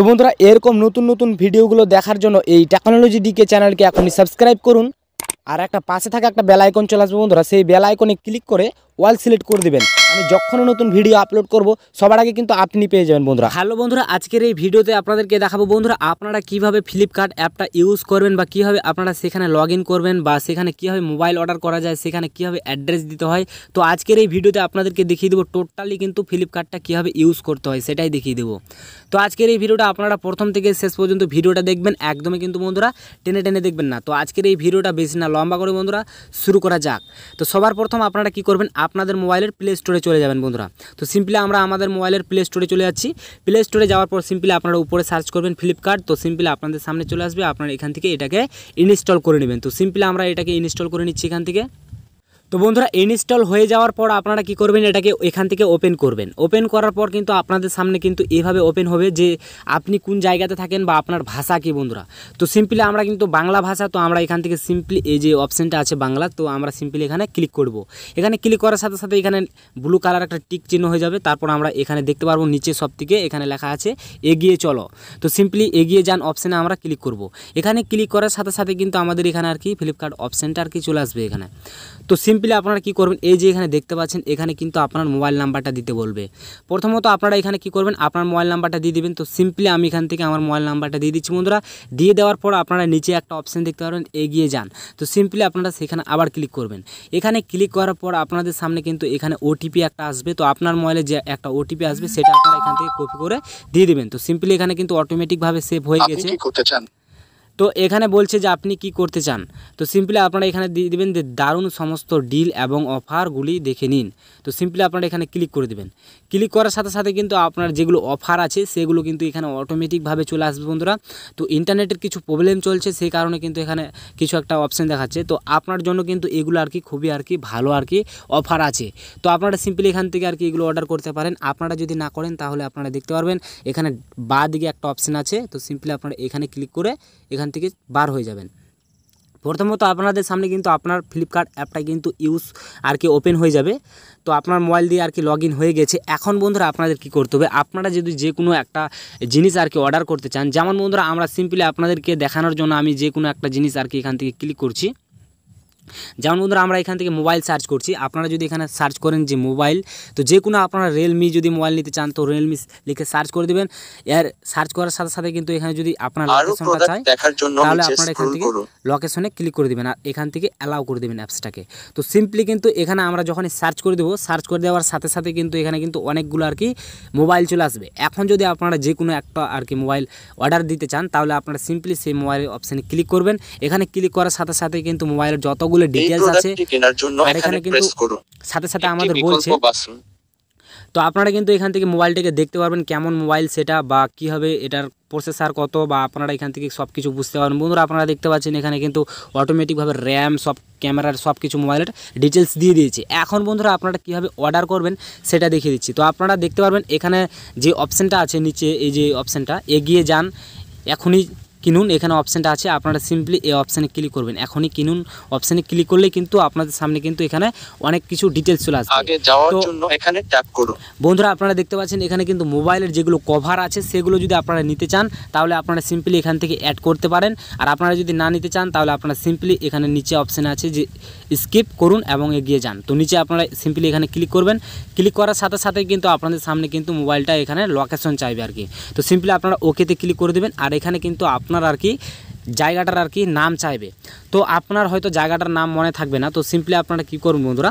তো বন্ধুরা এরকম নতুন নতুন ভিডিওগুলো দেখার জন্য এই টেকনোলজি ডিকে চ্যানেলকে এখনই সাবস্ক্রাইব করুন আর একটা পাশে থাকা একটা বেলাইকন আইকন চলে আসবে বন্ধুরা সেই বেলাইকনে ক্লিক করে ওয়াল সিলেক্ট করে দেবেন আমি যখনও নতুন ভিডিও আপলোড করব সবার আগে কিন্তু আপনি পেয়ে যাবেন বন্ধুরা হ্যালো বন্ধুরা আজকের এই ভিডিওতে আপনাদেরকে দেখাবো বন্ধুরা আপনারা কিভাবে ফ্লিপকার্ট অ্যাপটা ইউজ করবেন বা কিভাবে আপনারা সেখানে লগ করবেন বা সেখানে কিভাবে মোবাইল অর্ডার করা যায় সেখানে কিভাবে অ্যাড্রেস দিতে হয় তো আজকের এই ভিডিওতে আপনাদেরকে দেখিয়ে দেবো টোটালি কিন্তু ফ্লিপকার্টটা কীভাবে ইউজ করতে হয় সেটাই দেখিয়ে দেবো তো আজকের এই ভিডিওটা আপনারা প্রথম থেকে শেষ পর্যন্ত ভিডিওটা দেখবেন একদমই কিন্তু বন্ধুরা টেনে টেনে দেখবেন না তো আজকের এই ভিডিওটা বেশি না লম্বা করে বন্ধুরা শুরু করা যাক তো সবার প্রথম আপনারা কি করবেন আপনাদের মোবাইলের প্লে স্টোরে স্টোরে চলে যাবেন বন্ধুরা তো সিম্পলি আমরা আমাদের মোবাইলের প্লে স্টোরে চলে যাচ্ছি প্লে স্টোরে যাওয়ার পর সিম্পলি আপনারা উপরে সার্চ করবেন ফ্লিপকার্ট তো সিম্পলি আপনাদের সামনে চলে আসবে আপনারা এখান থেকে এটাকে ইনস্টল করে নেবেন তো সিম্পলি আমরা এটাকে ইনস্টল করে নিচ্ছি এখান থেকে তো বন্ধুরা ইনস্টল হয়ে যাওয়ার পর আপনারা কি করবেন এটাকে এখান থেকে ওপেন করবেন ওপেন করার পর কিন্তু আপনাদের সামনে কিন্তু এভাবে ওপেন হবে যে আপনি কোন জায়গাতে থাকেন বা আপনার ভাষা কি বন্ধুরা তো সিম্পলি আমরা কিন্তু বাংলা ভাষা তো আমরা এখান থেকে সিম্পলি এই যে অপশানটা আছে বাংলা তো আমরা সিম্পলি এখানে ক্লিক করব। এখানে ক্লিক করার সাথে সাথে এখানে ব্লু কালার একটা টিক চিহ্ন হয়ে যাবে তারপর আমরা এখানে দেখতে পারবো নিচে সব থেকে এখানে লেখা আছে এগিয়ে চলো তো সিম্পলি এগিয়ে যান অপশানে আমরা ক্লিক করব। এখানে ক্লিক করার সাথে সাথে কিন্তু আমাদের এখানে আর কি ফ্লিপকার্ট অপশানটা আর কি চলে আসবে এখানে তো সিম্পলি সিম্পলি আপনারা কি করবেন এই যে এখানে দেখতে পাচ্ছেন এখানে কিন্তু আপনার মোবাইল নাম্বারটা দিতে বলবে প্রথমত আপনারা এখানে কি করবেন আপনার মোবাইল নাম্বারটা দিয়ে দিবেন তো সিম্পলি আমি এখান থেকে আমার মোবাইল নাম্বারটা দিয়ে দিচ্ছি বন্ধুরা দিয়ে দেওয়ার পর আপনারা নিচে একটা অপশান দেখতে পারবেন এগিয়ে যান তো সিম্পলি আপনারা সেখানে আবার ক্লিক করবেন এখানে ক্লিক করার পর আপনাদের সামনে কিন্তু এখানে ওটিপি একটা আসবে তো আপনার মোবাইলে যে একটা ওটিপি আসবে সেটা আপনারা এখান থেকে কপি করে দিয়ে দেবেন তো সিম্পলি এখানে কিন্তু অটোমেটিকভাবে সেভ হয়ে গেছে করতে চান তো এখানে বলছে যে আপনি কি করতে চান তো সিম্পলি আপনারা এখানে দিয়ে দেবেন যে দারুণ সমস্ত ডিল এবং অফারগুলি দেখে নিন তো সিম্পলি আপনারা এখানে ক্লিক করে দেবেন ক্লিক করার সাথে সাথে কিন্তু আপনার যেগুলো অফার আছে সেগুলো কিন্তু এখানে অটোমেটিকভাবে চলে আসবে বন্ধুরা তো ইন্টারনেটের কিছু প্রবলেম চলছে সেই কারণে কিন্তু এখানে কিছু একটা অপশান দেখাচ্ছে তো আপনার জন্য কিন্তু এগুলো আর কি খুবই আর কি ভালো আর কি অফার আছে তো আপনারা সিম্পলি এখান থেকে আর কি এগুলো অর্ডার করতে পারেন আপনারা যদি না করেন তাহলে আপনারা দেখতে পারবেন এখানে বা দিকে একটা অপশান আছে তো সিম্পলি আপনারা এখানে ক্লিক করে এখান থেকে বার হয়ে যাবেন প্রথমত আপনাদের সামনে কিন্তু আপনার ফ্লিপকার্ট অ্যাপটা কিন্তু ইউজ আর কি ওপেন হয়ে যাবে তো আপনার মোবাইল দিয়ে আর কি লগ হয়ে গেছে এখন বন্ধুরা আপনাদের কি করতে হবে আপনারা যদি যে কোনো একটা জিনিস আর কি অর্ডার করতে চান যেমন বন্ধুরা আমরা সিম্পলি আপনাদেরকে দেখানোর জন্য আমি যে কোনো একটা জিনিস আর কি এখান থেকে ক্লিক করছি যেমন বন্ধুরা আমরা এখান থেকে মোবাইল সার্চ করছি আপনারা যদি এখানে সার্চ করেন যে মোবাইল তো যে কোনো আপনারা রিয়েলমি যদি মোবাইল নিতে চান তো রিয়েলমি লিখে সার্চ করে দেবেন এর সার্চ করার সাথে সাথে কিন্তু এখানে যদি আপনার লোকেশনটা চাই তাহলে আপনারা এখান থেকে লোকেশনে ক্লিক করে দেবেন আর এখান থেকে অ্যালাউ করে দেবেন অ্যাপসটাকে তো সিম্পলি কিন্তু এখানে আমরা যখন সার্চ করে দেবো সার্চ করে দেওয়ার সাথে সাথে কিন্তু এখানে কিন্তু অনেকগুলো আর কি মোবাইল চলে আসবে এখন যদি আপনারা যে কোনো একটা আর কি মোবাইল অর্ডার দিতে চান তাহলে আপনারা সিম্পলি সেই মোবাইলের অপশানে ক্লিক করবেন এখানে ক্লিক করার সাথে সাথে কিন্তু মোবাইলের যতগুলো সবগুলো ডিটেলস আছে আর এখানে কিন্তু সাথে সাথে আমাদের বলছে তো আপনারা কিন্তু এখান থেকে মোবাইলটিকে দেখতে পারবেন কেমন মোবাইল সেটা বা কি হবে এটার প্রসেসার কত বা আপনারা এখান থেকে সব কিছু বুঝতে পারবেন বন্ধুরা আপনারা দেখতে পাচ্ছেন এখানে কিন্তু অটোমেটিকভাবে র্যাম সব ক্যামেরার সব কিছু মোবাইলের ডিটেলস দিয়ে দিয়েছে এখন বন্ধুরা আপনারা কীভাবে অর্ডার করবেন সেটা দেখিয়ে দিচ্ছি তো আপনারা দেখতে পারবেন এখানে যে অপশানটা আছে নিচে এই যে অপশানটা এগিয়ে যান এখনই কিনুন এখানে অপশানটা আছে আপনারা সিম্পলি এই অপশানে ক্লিক করবেন এখনই কিনুন অপশানে ক্লিক করলে কিন্তু আপনাদের সামনে কিন্তু এখানে অনেক কিছু ডিটেলস চলে আসবে আগে এখানে ট্যাপ করুন বন্ধুরা আপনারা দেখতে পাচ্ছেন এখানে কিন্তু মোবাইলের যেগুলো কভার আছে সেগুলো যদি আপনারা নিতে চান তাহলে আপনারা সিম্পলি এখান থেকে অ্যাড করতে পারেন আর আপনারা যদি না নিতে চান তাহলে আপনারা সিম্পলি এখানে নিচে অপশান আছে যে স্কিপ করুন এবং এগিয়ে যান তো নিচে আপনারা সিম্পলি এখানে ক্লিক করবেন ক্লিক করার সাথে সাথে কিন্তু আপনাদের সামনে কিন্তু মোবাইলটা এখানে লোকেশন চাইবে আর কি তো সিম্পলি আপনারা ওকেতে ক্লিক করে দেবেন আর এখানে কিন্তু আপনার আর কি জায়গাটার আর কি নাম চাইবে তো আপনার হয়তো জায়গাটার নাম মনে থাকবে না তো সিম্পলি আপনারা কি করুন বন্ধুরা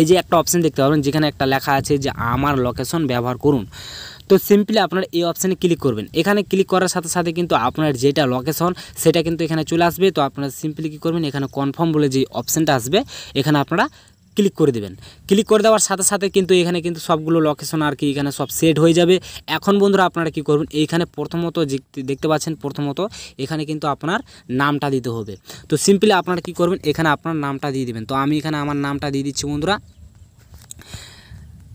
এই যে একটা অপশান দেখতে পাবেন যেখানে একটা লেখা আছে যে আমার লোকেশন ব্যবহার করুন তো সিম্পলি আপনার এই অপশানে ক্লিক করবেন এখানে ক্লিক করার সাথে সাথে কিন্তু আপনার যেটা লোকেশন সেটা কিন্তু এখানে চলে আসবে তো আপনারা সিম্পলি কী করবেন এখানে কনফার্ম বলে যে অপশানটা আসবে এখানে আপনারা ক্লিক করে দেবেন ক্লিক করে দেওয়ার সাথে সাথে কিন্তু এখানে কিন্তু সবগুলো লোকেশন আর কি এখানে সব সেট হয়ে যাবে এখন বন্ধুরা আপনারা কি করবেন এইখানে প্রথমত দেখতে পাচ্ছেন প্রথমত এখানে কিন্তু আপনার নামটা দিতে হবে তো সিম্পলি আপনারা কি করবেন এখানে আপনার নামটা দিয়ে দেবেন তো আমি এখানে আমার নামটা দিয়ে দিচ্ছি বন্ধুরা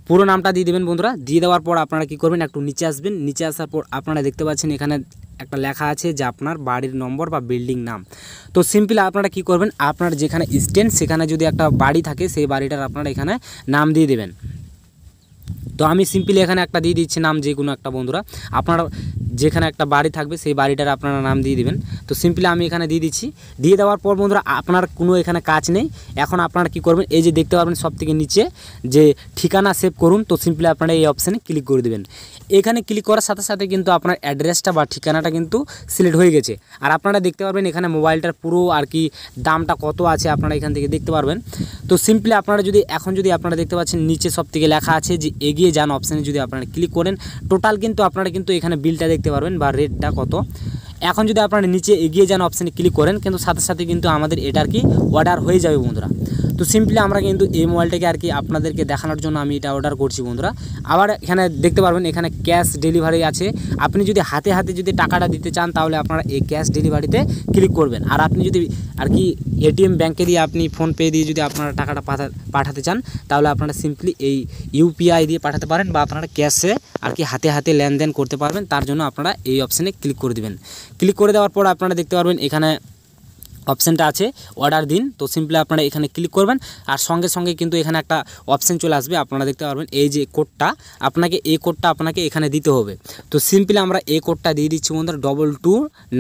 পুরো নামটা দিয়ে দেবেন বন্ধুরা দিয়ে দেওয়ার পর আপনারা কি করবেন একটু নিচে আসবেন নিচে আসার পর আপনারা দেখতে পাচ্ছেন এখানে একটা লেখা আছে যে আপনার বাড়ির নম্বর বা বিল্ডিং নাম তো সিম্পলি আপনারা কি করবেন আপনার যেখানে স্ট্যান্ড সেখানে যদি একটা বাড়ি থাকে সেই বাড়িটার আপনারা এখানে নাম দিয়ে দেবেন তো আমি সিম্পলি এখানে একটা দিয়ে দিচ্ছি নাম যে কোনো একটা বন্ধুরা আপনারা যেখানে একটা বাড়ি থাকবে সেই বাড়িটার আপনারা নাম দিয়ে দিবেন তো সিম্পলি আমি এখানে দিয়ে দিচ্ছি দিয়ে দেওয়ার পর বন্ধুরা আপনার কোনো এখানে কাজ নেই এখন আপনারা কি করবেন এই যে দেখতে পারবেন সব থেকে নিচে যে ঠিকানা সেভ করুন তো সিম্পলি আপনারা এই অপশানে ক্লিক করে দেবেন এখানে ক্লিক করার সাথে সাথে কিন্তু আপনার অ্যাড্রেসটা বা ঠিকানাটা কিন্তু সিলেক্ট হয়ে গেছে আর আপনারা দেখতে পারবেন এখানে মোবাইলটার পুরো আর কি দামটা কত আছে আপনারা এখান থেকে দেখতে পারবেন তো সিম্পলি আপনারা যদি এখন যদি আপনারা দেখতে পাচ্ছেন নিচে সব থেকে লেখা আছে যে এগিয়ে গিয়ে যান অপশানে যদি আপনারা ক্লিক করেন টোটাল কিন্তু আপনারা কিন্তু এখানে বিলটা দেখতে পারবেন বা রেটটা কত এখন যদি আপনারা নিচে এগিয়ে যান অপশানে ক্লিক করেন কিন্তু সাথে সাথে কিন্তু আমাদের এটার কি অর্ডার হয়ে যাবে বন্ধুরা তো সিম্পলি আমরা কিন্তু এই মোবাইলটাকে আর কি আপনাদেরকে দেখানোর জন্য আমি এটা অর্ডার করছি বন্ধুরা আবার এখানে দেখতে পারবেন এখানে ক্যাশ ডেলিভারি আছে আপনি যদি হাতে হাতে যদি টাকাটা দিতে চান তাহলে আপনারা এই ক্যাশ ডেলিভারিতে ক্লিক করবেন আর আপনি যদি আর কি এটিএম ব্যাঙ্কে দিয়ে আপনি ফোনপে দিয়ে যদি আপনারা টাকাটা পাঠাতে চান তাহলে আপনারা সিম্পলি এই ইউপিআই দিয়ে পাঠাতে পারেন বা আপনারা ক্যাশে আর কি হাতে হাতে লেনদেন করতে পারবেন তার জন্য আপনারা এই অপশানে ক্লিক করে দেবেন ক্লিক করে দেওয়ার পর আপনারা দেখতে পারবেন এখানে অপশানটা আছে অর্ডার দিন তো সিম্পলি আপনারা এখানে ক্লিক করবেন আর সঙ্গে সঙ্গে কিন্তু এখানে একটা অপশান চলে আসবে আপনারা দেখতে পারবেন এই যে কোডটা আপনাকে এই কোডটা আপনাকে এখানে দিতে হবে তো সিম্পলি আমরা এই কোডটা দিয়ে দিচ্ছি বন্ধুরা ডবল টু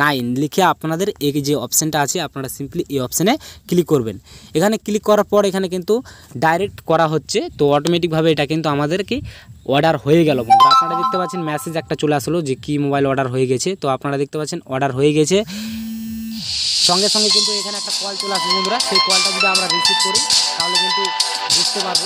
নাইন লিখে আপনাদের এই যে অপশানটা আছে আপনারা সিম্পলি এই অপশানে ক্লিক করবেন এখানে ক্লিক করার পর এখানে কিন্তু ডাইরেক্ট করা হচ্ছে তো অটোমেটিকভাবে এটা কিন্তু আমাদেরকে অর্ডার হয়ে গেল বন্ধুরা আপনারা দেখতে পাচ্ছেন মেসেজ একটা চলে আসলো যে কি মোবাইল অর্ডার হয়ে গেছে তো আপনারা দেখতে পাচ্ছেন অর্ডার হয়ে গেছে সঙ্গে সঙ্গে কিন্তু এখানে একটা কল চলে আসবে বন্ধুরা সেই কলটা যদি আমরা রিসিভ করি তাহলে কিন্তু বুঝতে পারবো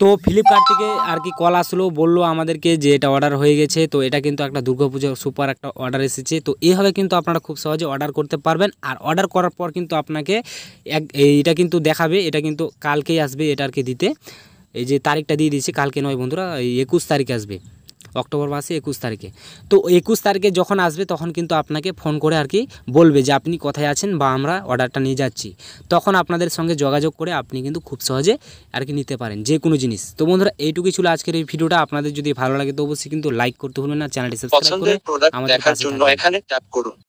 তো ফ্লিপকার্ট থেকে আর কি কল আসলো বললো আমাদেরকে যে এটা অর্ডার হয়ে গেছে তো এটা কিন্তু একটা দুর্গাপুজোর সুপার একটা অর্ডার এসেছে তো এইভাবে কিন্তু আপনারা খুব সহজে অর্ডার করতে পারবেন আর অর্ডার করার পর কিন্তু আপনাকে এক এটা কিন্তু দেখাবে এটা কিন্তু কালকেই আসবে এটা আর কি দিতে এই যে তারিখটা দিয়ে দিয়েছি কালকে নয় বন্ধুরা এই একুশ তারিখ আসবে অক্টোবর মাসে একুশ তারিখে তো একুশ তারিখে যখন আসবে তখন কিন্তু আপনাকে ফোন করে আর কি বলবে যে আপনি কোথায় আছেন বা আমরা অর্ডারটা নিয়ে যাচ্ছি তখন আপনাদের সঙ্গে যোগাযোগ করে আপনি কিন্তু খুব সহজে আর কি নিতে পারেন যে কোনো জিনিস তো বন্ধুরা এইটুকুই ছিল আজকের এই ভিডিওটা আপনাদের যদি ভালো লাগে তো অবশ্যই কিন্তু লাইক করতে ভুলবেন না চ্যানেলটি সাবস্ক্রাইব করে আমাদের জন্য এখানে ট্যাপ করুন